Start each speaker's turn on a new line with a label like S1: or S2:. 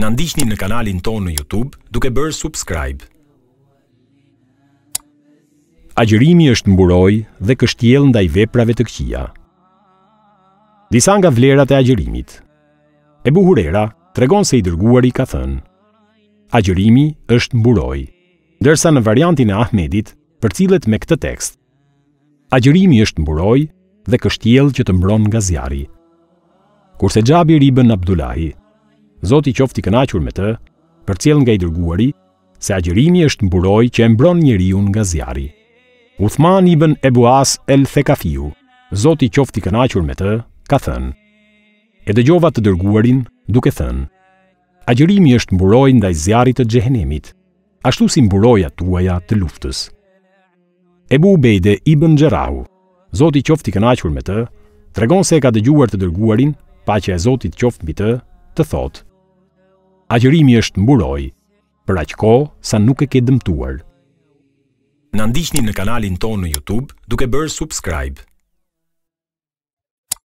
S1: Në ndihni në kanalin tonë në Youtube duke bërë subscribe. Agjërimi është mburoj dhe kështjel ndaj veprave të këqia. Disa nga vlerat e agjërimit. E buhurera tregon se i dërguar i ka thënë. Agjërimi është mburoj, dërsa në variantin e Ahmedit për cilet me këtë tekst. Agjërimi është mburoj dhe kështjel që të mbron nga zjari. Kurse Gjabi Ribën Abdullahi, Zoti qoftë i kënaqur me të, përcjell nga i dërguari se agjërimi është mburoj që e mbron njeriu nga zjarri. Uthman ibn Ebu As el Thekafiu, Zoti qoftë i kënaqur me të, ka thënë: E dëgjova të dërguarin duke thënë: Agjërimi është mburoj ndaj zjarrit të xhehenemit, ashtu si mburoja tuaja të luftës. Ebu Ubejde ibn Gjerahu, Zoti qoftë i kënaqur me të, tregon se e ka dëgjuar të dërguarin, paqja e Zotit qoftë mbi të, të thotë: Agjërimi është mburoj, për aq kohë sa nuk e ke dëmtuar. Na ndiqni në kanalin tonë në YouTube duke bërë subscribe.